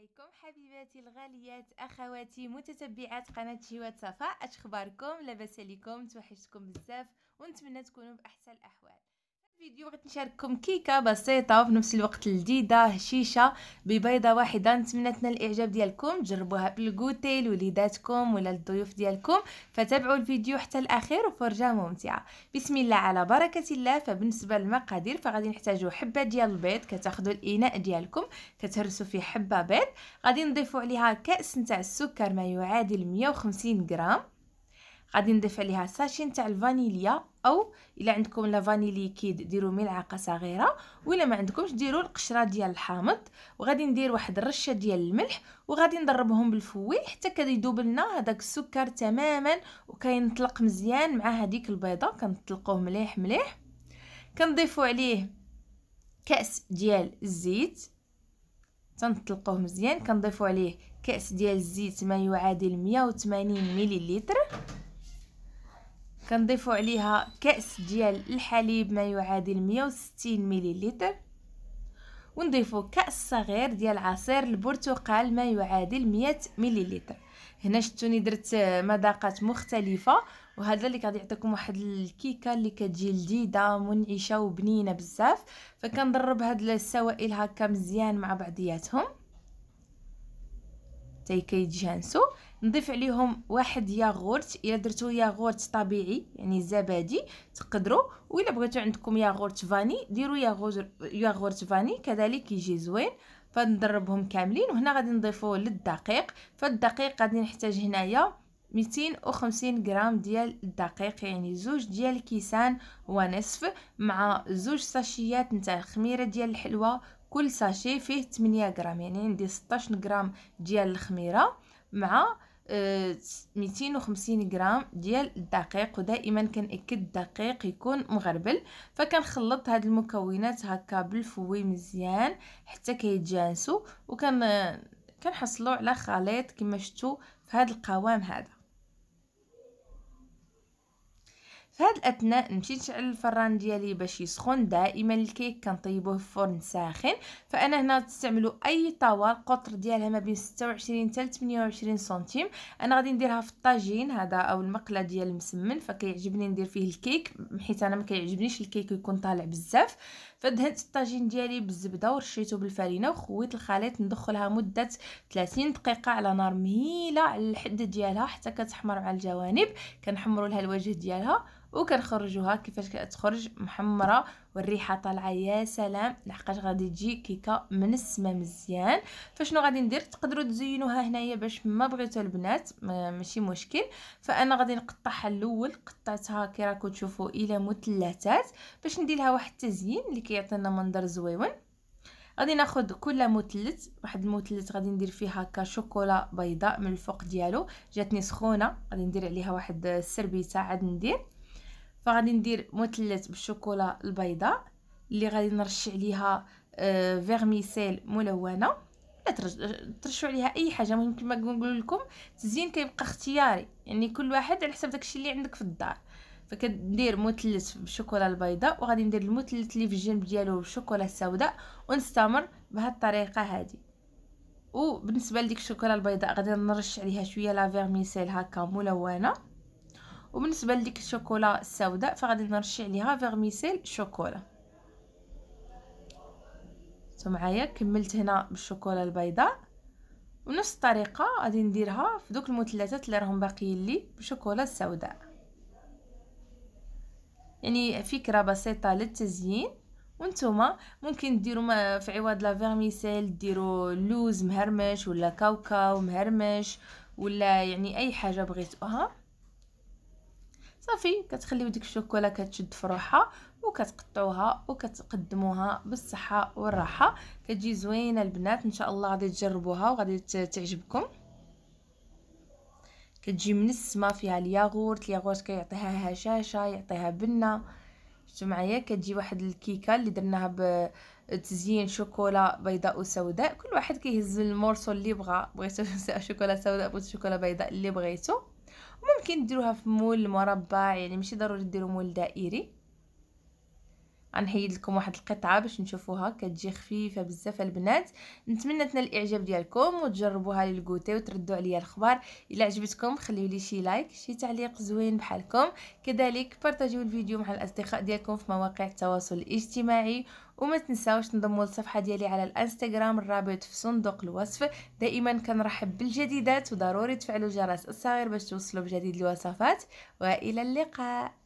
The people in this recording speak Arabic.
عليكم حبيباتي الغاليات اخواتي متتبعات قناه شهوات صفاء اش اخباركم لاباس عليكم توحشتكم بزاف ونتمنى تكونوا باحسن الاحوال فيديو بغيت نشارككم كيكه بسيطه وفي نفس الوقت لذيذه هشيشه ببيضه واحده نتمنى تنال الاعجاب ديالكم جربوها بالكوتي لوليداتكم ولا للضيوف ديالكم فتابعوا الفيديو حتى الاخير وفرجه ممتعه بسم الله على بركه الله فبالنسبه للمقادير فغادي نحتاجوا حبه ديال البيض كتاخذوا الاناء ديالكم كتهرسوا فيه حبه بيض غادي نضيفوا عليها كاس نتاع السكر ما يعادل 150 غرام غادي نضيف عليها ساشي نتاع الفانيليا او الا عندكم لا فاني ليكيد ديروا ملعقه صغيره ولا ما عندكمش ديروا القشره ديال الحامض وغادي ندير واحد الرشه ديال الملح وغادي نضربهم بالفوي حتى كيذوب لنا هذاك السكر تماما وكينطلق مزيان مع هذيك البيضه كنطلقوه مليح مليح كنضيفوا عليه كاس ديال الزيت تنطلقوه مزيان كنضيفوا عليه كاس ديال الزيت ما يعادل 180 مليلتر كنضيفوا عليها كأس ديال الحليب ما يعادل 160 مليلتر ونضيفوا كأس صغير ديال عصير البرتقال ما يعادل 100 مليلتر هنا شتوني درت مذاقات مختلفه وهذا اللي غادي يعطيكم واحد الكيكه اللي كتجي لذيذه منعشه وبنينه بزاف فكنضرب هاد السوائل هكا مزيان مع بعضياتهم تا كيتجانسوا نضيف عليهم واحد ياغورت الا درتو ياغورت طبيعي يعني زبادي تقدروا والا بغيتو عندكم ياغورت فاني ديروا ياغورت فاني كذلك يجي زوين فنضربهم كاملين وهنا غادي نضيفوه للدقيق فالدقيق غادي نحتاج هنايا 250 غرام ديال الدقيق يعني زوج ديال الكيسان ونصف مع زوج ساشيات نتاع الخميره ديال الحلوى كل ساشي فيه 8 غرام يعني عندي 16 غرام ديال الخميره مع ميتين وخمسين غرام ديال الدقيق ودائما كنأكد الدقيق يكون مغربل فكنخلط هاد المكونات هكا بالفوي مزيان حتى كيتجانسوا وكن كنحصلوا على خليط كما شفتوا في هاد القوام هذا فهاد الاثناء نمشي نشعل الفران ديالي باش يسخن دائما الكيك كنطيبوه في فرن ساخن فانا هنا تستعملوا اي طاوه القطر ديالها ما بين 26 حتى 28 سنتيم انا غادي نديرها في الطاجين هذا او المقله ديال المسمن فكيعجبني ندير فيه الكيك حيت انا ما كيعجبنيش الكيك يكون طالع بزاف فدهنت الطاجين ديالي بالزبده ورشيته بالفرينه وخويت الخليط ندخلها مده 30 دقيقه على نار مهيله على الحده ديالها حتى كتحمر مع الجوانب كنحمروا لها الوجه ديالها وكنخرجوها كيفاش كتخرج محمره والريحه طالعه يا سلام لحقاش غادي تجي كيكه من السما مزيان فشنو غادي ندير تقدروا تزينوها هنايا باش ما بغيتو البنات ماشي مشكل فانا غادي نقطعها الاول قطعتها كي راكم تشوفوا الى مثلثات باش ندير لها واحد التزيين اللي كيعطينا منظر زويون غادي ناخذ كل مثلث واحد المثلث غادي ندير فيه هكا شوكولا بيضاء من الفوق ديالو جاتني سخونه غادي ندير عليها واحد السربيته عاد ندير فغادي ندير مثلث بالشوكولا البيضاء اللي غادي نرش عليها فيرميسيل آه، ملونه لا ترشوا عليها اي حاجه المهم كما نقول لكم التزيين كيبقى اختياري يعني كل واحد على حسب داكشي اللي عندك في الدار فكندير مثلث بالشوكولا البيضاء وغادي ندير المثلث اللي في الجنب ديالو بالشوكولا السوداء ونستمر بهاد الطريقه هذه وبالنسبه لديك الشوكولا البيضاء غادي نرش عليها شويه لافيرميسيل هكا ملونه وبالنسبه لديك الشوكولا السوداء فغادي نرش عليها فيرميسيل شوكولا انتوا معايا كملت هنا بالشوكولا البيضاء ونفس الطريقه غادي نديرها في دوك المثلثات اللي راهم باقيين لي بالشوكولا السوداء يعني فكره بسيطه للتزيين وانتم ممكن ديروا في عوض لا فيرميسيل ديروا لوز مهرمش ولا كاوكاو مهرمش ولا يعني اي حاجه بغيتوها صافي كتخليو ديك الشوكولا كتشد في روحها وكتقطعوها وكتقدموها بالصحه والراحه كتجي زوينه البنات ان شاء الله غادي تجربوها وغادي تعجبكم كتجي من السما فيها الياغورت الياغورت كيعطيها هشاشه يعطيها بنه شفتوا معايا كتجي واحد الكيكه اللي درناها بتزيين شوكولا بيضاء وسوداء كل واحد كيهز المورسو اللي بغى بغيتو شوكولا سوداء بغيتو شوكولا بيضاء اللي بغيتو ممكن ديروها في مول مربع يعني ماشي ضروري ديرو مول دائري غنحيد لكم واحد القطعه باش نشوفوها كتجي خفيفه بزاف البنات نتمنى تنال الاعجاب ديالكم وتجربوها لي الكوتي وتردوا عليا الخبر الا عجبتكم خليو لي شي لايك شي تعليق زوين بحالكم كذلك بارطاجيو الفيديو مع الاصدقاء ديالكم في مواقع التواصل الاجتماعي وما تنساوش تنضموا للصفحه ديالي على الانستغرام الرابط في صندوق الوصف دائما كنرحب بالجديدات وضروري تفعلوا الجرس الصغير باش توصلوا بجديد الوصفات والى اللقاء